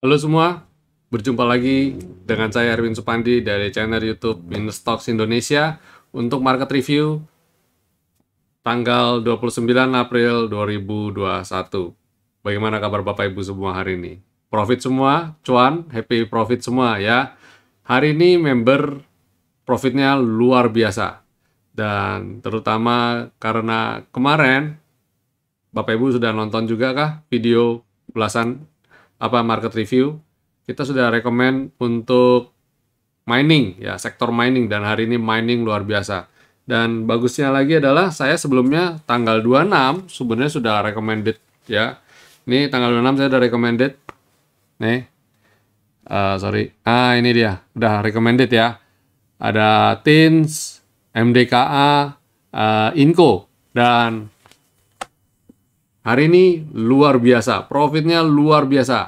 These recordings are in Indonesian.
Halo semua, berjumpa lagi dengan saya Erwin Supandi dari channel YouTube Stocks Indonesia untuk market review tanggal 29 April 2021. Bagaimana kabar Bapak Ibu semua hari ini? Profit semua, cuan, happy profit semua ya. Hari ini member profitnya luar biasa. Dan terutama karena kemarin Bapak Ibu sudah nonton juga kah video belasan apa market review, kita sudah rekomen untuk mining ya, sektor mining dan hari ini mining luar biasa. Dan bagusnya lagi adalah saya sebelumnya tanggal 26 sebenarnya sudah recommended ya. Ini tanggal 26 saya sudah recommended. Nih. Uh, sorry. Ah, ini dia. Udah recommended ya. Ada Tins, MDKA, uh, eh, Inco dan hari ini luar biasa. Profitnya luar biasa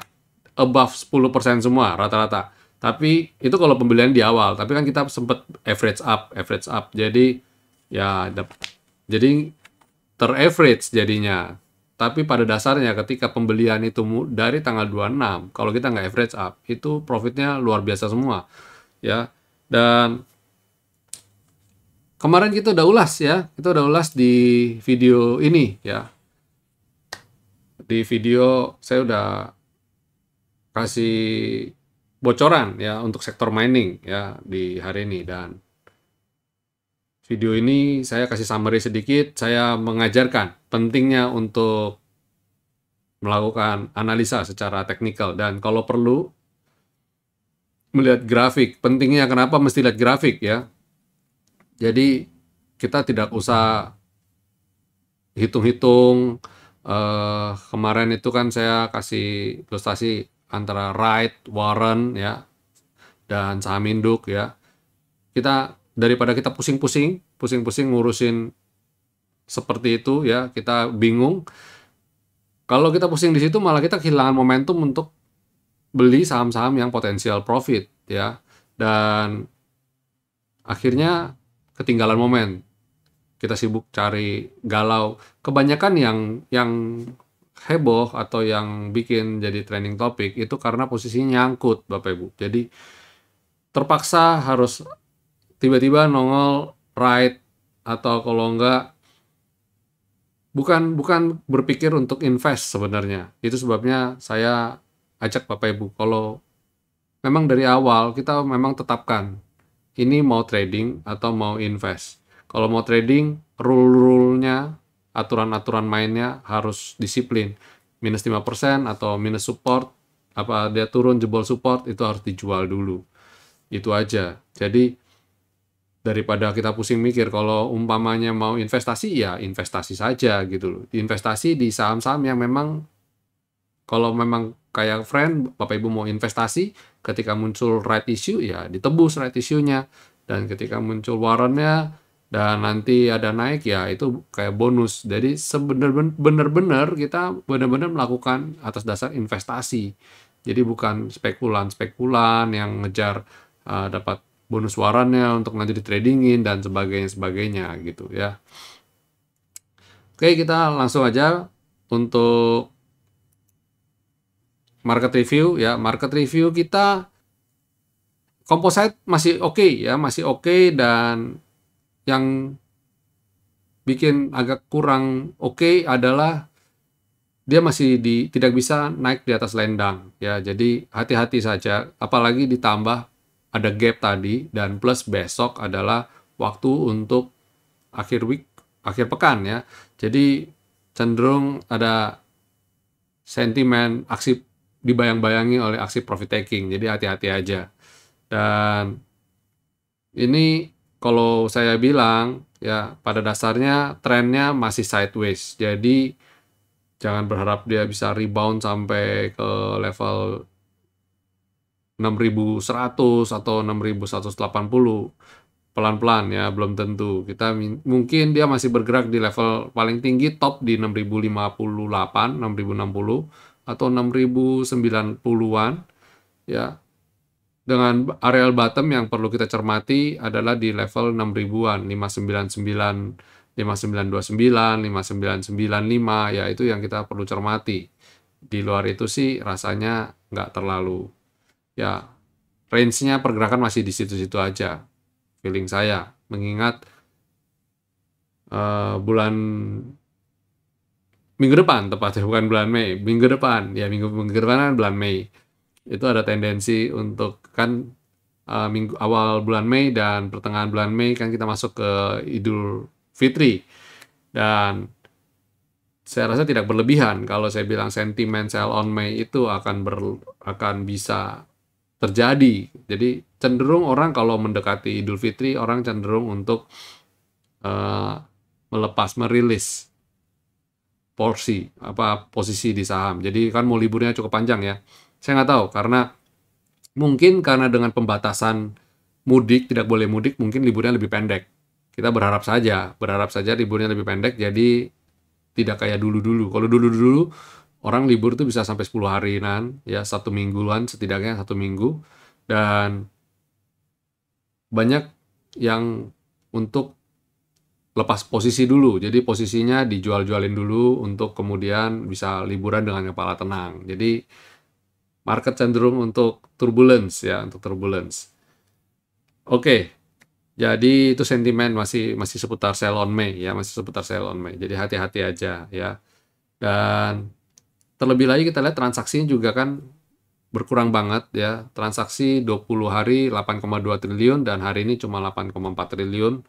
above 10% semua rata-rata. Tapi itu kalau pembelian di awal, tapi kan kita sempat average up, average up. Jadi ya jadi teraverage jadinya. Tapi pada dasarnya ketika pembelian itu dari tanggal 26, kalau kita nggak average up, itu profitnya luar biasa semua. Ya. Dan kemarin kita udah ulas ya, kita udah ulas di video ini ya. Di video saya udah kasih bocoran ya untuk sektor mining ya di hari ini dan video ini saya kasih summary sedikit saya mengajarkan pentingnya untuk melakukan analisa secara teknikal dan kalau perlu melihat grafik pentingnya kenapa mesti lihat grafik ya jadi kita tidak usah hitung-hitung uh, kemarin itu kan saya kasih ilustrasi antara Wright, Warren ya dan saham induk ya. Kita daripada kita pusing-pusing, pusing-pusing ngurusin seperti itu ya, kita bingung. Kalau kita pusing di situ malah kita kehilangan momentum untuk beli saham-saham yang potensial profit ya. Dan akhirnya ketinggalan momen. Kita sibuk cari galau. Kebanyakan yang yang heboh atau yang bikin jadi trending topic itu karena posisinya nyangkut Bapak Ibu. Jadi terpaksa harus tiba-tiba nongol right atau kalau enggak bukan bukan berpikir untuk invest sebenarnya. Itu sebabnya saya ajak Bapak Ibu kalau memang dari awal kita memang tetapkan ini mau trading atau mau invest. Kalau mau trading, rule-rule-nya aturan-aturan mainnya harus disiplin. Minus 5% atau minus support, apa dia turun jebol support itu harus dijual dulu. Itu aja. Jadi daripada kita pusing mikir kalau umpamanya mau investasi ya investasi saja gitu loh. Investasi di saham-saham yang memang kalau memang kayak friend Bapak Ibu mau investasi ketika muncul right issue ya ditebus right issue-nya dan ketika muncul warannya dan nanti ada naik ya itu kayak bonus jadi sebener-bener kita benar bener melakukan atas dasar investasi jadi bukan spekulan-spekulan yang ngejar uh, dapat bonus warannya untuk nanti di tradingin dan sebagainya sebagainya gitu ya oke kita langsung aja untuk market review ya market review kita komposit masih oke okay, ya masih oke okay, dan yang bikin agak kurang oke okay adalah dia masih di, tidak bisa naik di atas lendang ya jadi hati-hati saja apalagi ditambah ada gap tadi dan plus besok adalah waktu untuk akhir week akhir pekan ya jadi cenderung ada sentimen aksi dibayang-bayangi oleh aksi profit taking jadi hati-hati aja dan ini kalau saya bilang ya pada dasarnya trennya masih sideways. Jadi jangan berharap dia bisa rebound sampai ke level 6100 atau 6180. Pelan-pelan ya, belum tentu. Kita mungkin dia masih bergerak di level paling tinggi top di 6058, 6060 atau 6090-an ya dengan areal bottom yang perlu kita cermati adalah di level enam ribuan 599 5929 5995 ya itu yang kita perlu cermati di luar itu sih rasanya nggak terlalu ya range-nya pergerakan masih di situ-situ aja feeling saya mengingat uh, bulan minggu depan tepatnya bukan bulan Mei minggu depan ya minggu minggu depan kan bulan Mei itu ada tendensi untuk kan uh, minggu awal bulan Mei dan pertengahan bulan Mei kan kita masuk ke Idul Fitri dan saya rasa tidak berlebihan kalau saya bilang sentimen sell on Mei itu akan ber, akan bisa terjadi. Jadi cenderung orang kalau mendekati Idul Fitri orang cenderung untuk uh, melepas merilis porsi apa posisi di saham. Jadi kan mau liburnya cukup panjang ya. Saya nggak tahu karena mungkin karena dengan pembatasan mudik tidak boleh mudik mungkin liburnya lebih pendek. Kita berharap saja, berharap saja liburnya lebih pendek jadi tidak kayak dulu-dulu. Kalau dulu-dulu orang libur tuh bisa sampai 10 harian ya satu mingguan setidaknya satu minggu dan banyak yang untuk lepas posisi dulu. Jadi posisinya dijual-jualin dulu untuk kemudian bisa liburan dengan kepala tenang. Jadi market cenderung untuk turbulence ya, untuk turbulence. Oke. Jadi itu sentimen masih masih seputar sell on May ya, masih seputar sell on May. Jadi hati-hati aja ya. Dan terlebih lagi kita lihat transaksinya juga kan berkurang banget ya. Transaksi 20 hari 8,2 triliun dan hari ini cuma 8,4 triliun.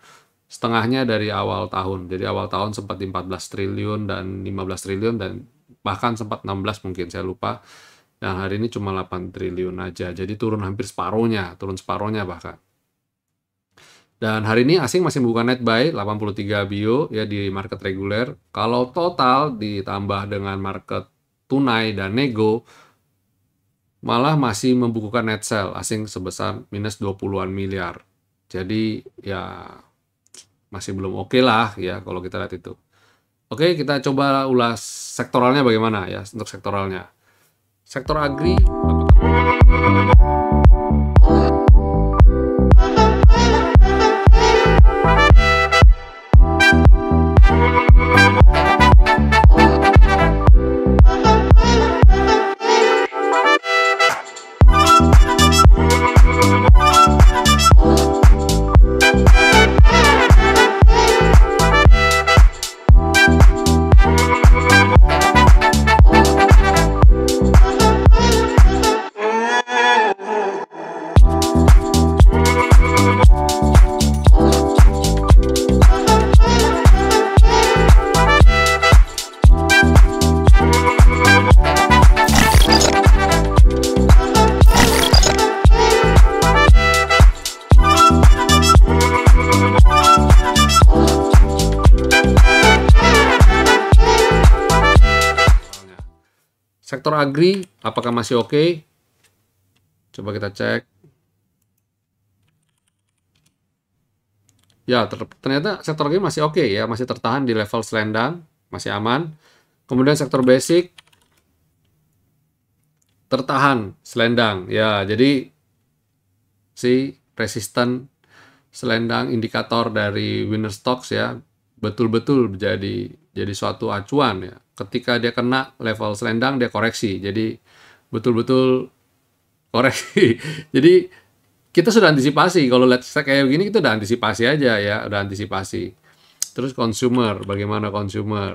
Setengahnya dari awal tahun. Jadi awal tahun sempat di 14 triliun dan 15 triliun dan bahkan sempat 16 mungkin saya lupa. Yang hari ini cuma 8 triliun aja. Jadi turun hampir separohnya, turun separohnya bahkan. Dan hari ini asing masih membuka net buy 83 bio ya di market reguler. Kalau total ditambah dengan market tunai dan nego malah masih membukukan net sell asing sebesar minus 20-an miliar. Jadi ya masih belum oke okay lah ya kalau kita lihat itu. Oke, kita coba ulas sektoralnya bagaimana ya untuk sektoralnya sektor agri Sektor agri, apakah masih oke? Okay? Coba kita cek. Ya, ter ternyata sektor agri masih oke okay ya, masih tertahan di level selendang, masih aman. Kemudian sektor basic tertahan selendang. Ya, jadi si resisten selendang indikator dari winner stocks ya betul-betul menjadi jadi suatu acuan ya ketika dia kena level selendang dia koreksi. Jadi betul-betul koreksi. Jadi kita sudah antisipasi kalau let's kayak begini kita udah antisipasi aja ya, udah antisipasi. Terus consumer, bagaimana consumer?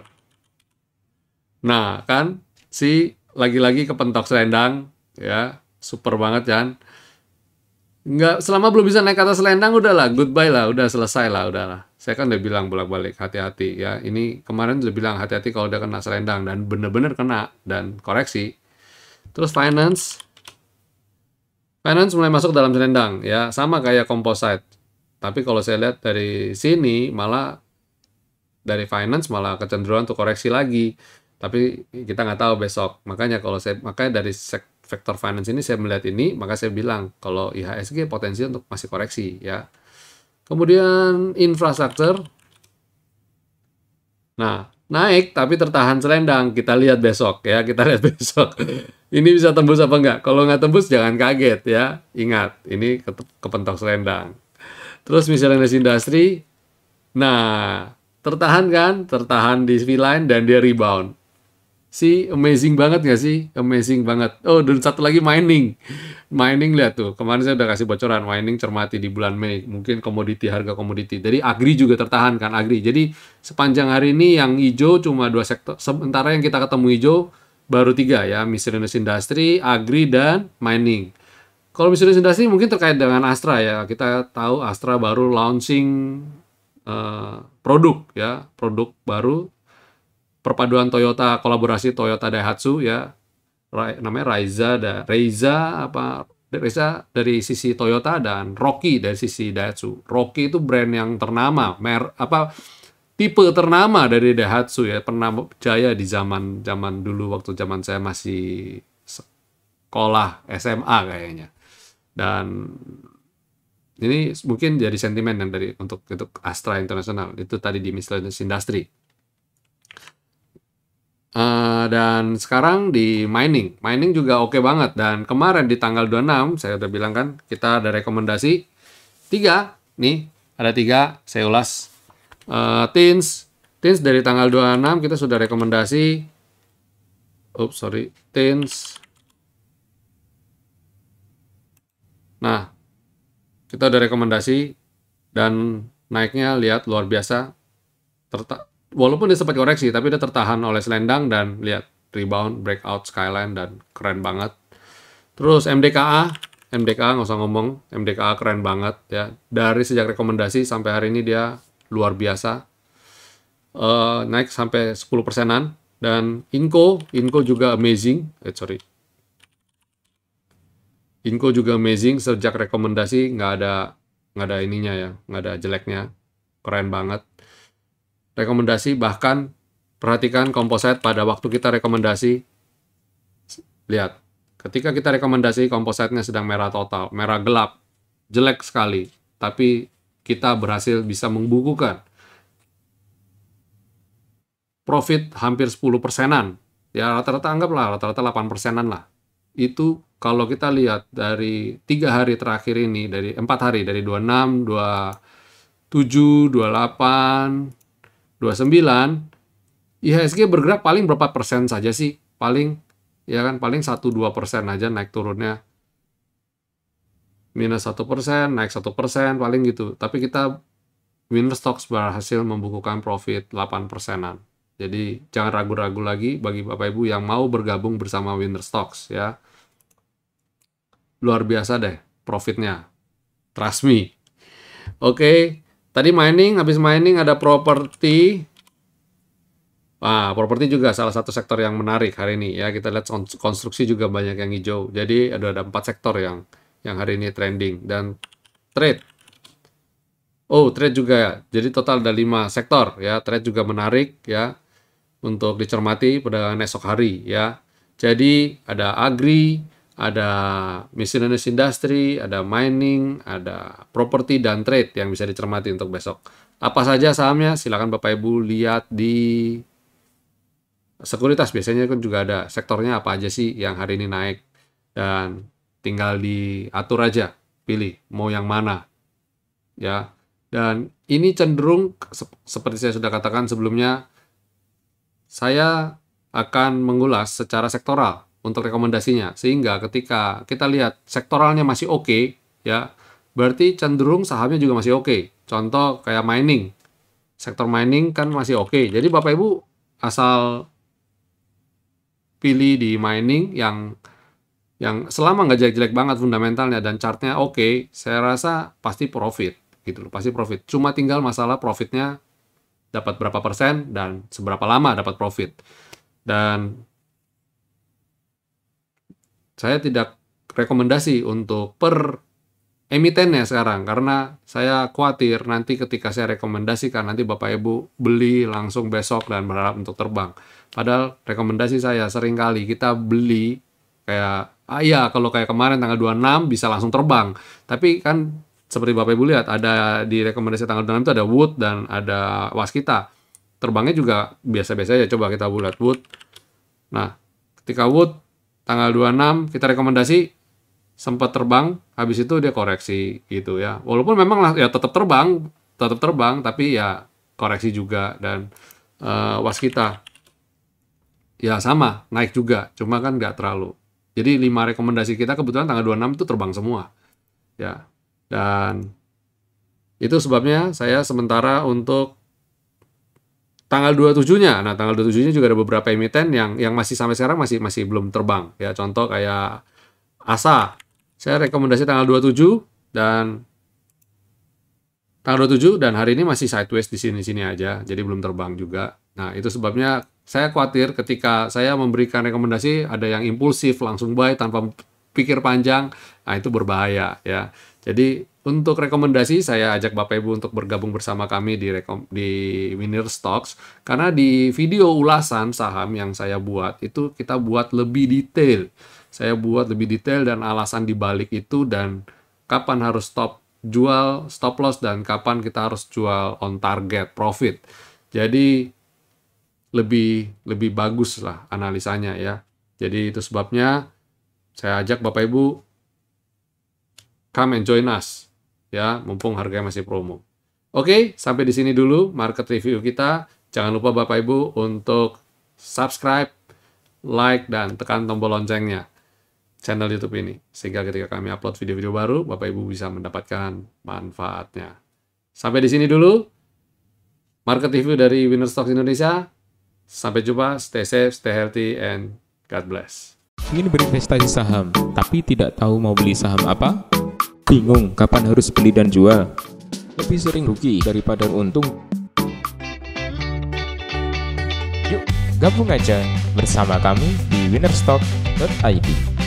Nah, kan si lagi-lagi kepentok selendang ya, super banget kan. Nggak, selama belum bisa naik ke atas selendang udahlah, goodbye lah, udah selesai lah, udahlah saya kan udah bilang bolak-balik hati-hati ya ini kemarin udah bilang hati-hati kalau udah kena selendang dan bener-bener kena dan koreksi terus finance finance mulai masuk dalam selendang ya sama kayak composite tapi kalau saya lihat dari sini malah dari finance malah kecenderungan untuk koreksi lagi tapi kita nggak tahu besok makanya kalau saya makanya dari sektor finance ini saya melihat ini maka saya bilang kalau IHSG potensi untuk masih koreksi ya Kemudian infrastruktur. Nah, naik tapi tertahan selendang. Kita lihat besok ya, kita lihat besok. ini bisa tembus apa enggak? Kalau nggak tembus jangan kaget ya. Ingat, ini kepentok selendang. Terus misalnya industri, Nah, tertahan kan? Tertahan di V-line dan dia rebound sih amazing banget gak sih amazing banget oh dan satu lagi mining mining lihat tuh kemarin saya udah kasih bocoran mining cermati di bulan Mei mungkin komoditi harga komoditi jadi agri juga tertahan kan agri jadi sepanjang hari ini yang hijau cuma dua sektor sementara yang kita ketemu hijau baru tiga ya miscellaneous industri agri dan mining kalau miscellaneous industri mungkin terkait dengan Astra ya kita tahu Astra baru launching uh, produk ya produk baru perpaduan Toyota kolaborasi Toyota Daihatsu ya Ra, namanya Raiza da Reiza apa Reiza dari sisi Toyota dan Rocky dari sisi Daihatsu. Rocky itu brand yang ternama, mer apa tipe ternama dari Daihatsu ya pernah jaya di zaman zaman dulu waktu zaman saya masih sekolah SMA kayaknya dan ini mungkin jadi sentimen yang dari untuk untuk Astra International itu tadi di miscellaneous industry Eh, dan sekarang di mining. Mining juga oke okay banget. Dan kemarin di tanggal 26, saya udah bilang kan, kita ada rekomendasi. Tiga, nih, ada tiga, saya ulas. Uh, tins, Tins dari tanggal 26 kita sudah rekomendasi. Oops, sorry. Tins. Nah, kita udah rekomendasi dan naiknya lihat luar biasa. Tertak walaupun dia sempat koreksi tapi dia tertahan oleh selendang dan lihat rebound, breakout, skyline dan keren banget. Terus MDKA, MDKA nggak usah ngomong, MDKA keren banget ya. Dari sejak rekomendasi sampai hari ini dia luar biasa. Uh, naik sampai 10 persenan dan Inco, Inco juga amazing. Eh sorry. Inco juga amazing sejak rekomendasi nggak ada nggak ada ininya ya, nggak ada jeleknya. Keren banget rekomendasi bahkan perhatikan komposit pada waktu kita rekomendasi lihat ketika kita rekomendasi kompositnya sedang merah total merah gelap jelek sekali tapi kita berhasil bisa membukukan profit hampir 10 persenan ya rata-rata anggaplah rata-rata 8 persenan lah itu kalau kita lihat dari tiga hari terakhir ini dari empat hari dari 26 27 28 29 IHSG bergerak paling berapa persen saja sih? Paling ya kan paling 1 2 persen aja naik turunnya. Minus satu persen, naik satu persen, paling gitu. Tapi kita winner stocks berhasil membukukan profit 8 persenan. Jadi jangan ragu-ragu lagi bagi Bapak Ibu yang mau bergabung bersama Winner Stocks ya. Luar biasa deh profitnya. Trust me. Oke, okay. Tadi mining, habis mining ada properti. wah properti juga salah satu sektor yang menarik hari ini ya. Kita lihat konstruksi juga banyak yang hijau. Jadi ada ada empat sektor yang yang hari ini trending dan trade. Oh, trade juga. Ya. Jadi total ada lima sektor ya. Trade juga menarik ya untuk dicermati pada esok hari ya. Jadi ada agri, ada miscellaneous industry, ada mining, ada property dan trade yang bisa dicermati untuk besok. Apa saja sahamnya? Silakan Bapak Ibu lihat di sekuritas biasanya kan juga ada sektornya apa aja sih yang hari ini naik dan tinggal diatur aja, pilih mau yang mana. Ya. Dan ini cenderung seperti saya sudah katakan sebelumnya saya akan mengulas secara sektoral untuk rekomendasinya. Sehingga ketika kita lihat sektoralnya masih oke, okay, ya, berarti cenderung sahamnya juga masih oke. Okay. Contoh kayak mining. Sektor mining kan masih oke. Okay. Jadi Bapak Ibu asal pilih di mining yang yang selama nggak jelek-jelek banget fundamentalnya dan chartnya oke, okay, saya rasa pasti profit gitu loh, pasti profit. Cuma tinggal masalah profitnya dapat berapa persen dan seberapa lama dapat profit. Dan saya tidak rekomendasi untuk per emitennya sekarang karena saya khawatir nanti ketika saya rekomendasikan nanti Bapak Ibu beli langsung besok dan berharap untuk terbang. Padahal rekomendasi saya seringkali kita beli kayak ah iya kalau kayak kemarin tanggal 26 bisa langsung terbang. Tapi kan seperti Bapak Ibu lihat ada di rekomendasi tanggal 26 itu ada Wood dan ada Waskita. Terbangnya juga biasa-biasa aja coba kita bulat Wood. Nah, ketika Wood tanggal 26 kita rekomendasi sempat terbang habis itu dia koreksi gitu ya walaupun memang lah ya tetap terbang tetap terbang tapi ya koreksi juga dan uh, eh, was kita ya sama naik juga cuma kan nggak terlalu jadi lima rekomendasi kita kebetulan tanggal 26 itu terbang semua ya dan itu sebabnya saya sementara untuk tanggal 27-nya. Nah, tanggal 27-nya juga ada beberapa emiten yang yang masih sampai sekarang masih masih belum terbang. Ya, contoh kayak ASA. Saya rekomendasi tanggal 27 dan tanggal 27 dan hari ini masih sideways di sini-sini aja, jadi belum terbang juga. Nah, itu sebabnya saya khawatir ketika saya memberikan rekomendasi ada yang impulsif langsung buy tanpa pikir panjang, nah itu berbahaya ya. Jadi untuk rekomendasi, saya ajak Bapak Ibu untuk bergabung bersama kami di, di Winner Stocks, karena di video ulasan saham yang saya buat, itu kita buat lebih detail. Saya buat lebih detail dan alasan dibalik itu, dan kapan harus stop jual stop loss, dan kapan kita harus jual on target profit. Jadi, lebih lebih bagus lah analisanya ya. Jadi itu sebabnya saya ajak Bapak Ibu come and join us ya mumpung harganya masih promo. Oke, sampai di sini dulu market review kita. Jangan lupa Bapak Ibu untuk subscribe, like, dan tekan tombol loncengnya channel YouTube ini. Sehingga ketika kami upload video-video baru, Bapak Ibu bisa mendapatkan manfaatnya. Sampai di sini dulu. Market review dari Winner Stocks Indonesia. Sampai jumpa, stay safe, stay healthy, and God bless. Ingin berinvestasi saham, tapi tidak tahu mau beli saham apa? Bingung kapan harus beli dan jual? Lebih sering rugi daripada untung. Yuk, gabung aja bersama kami di winnerstock.id.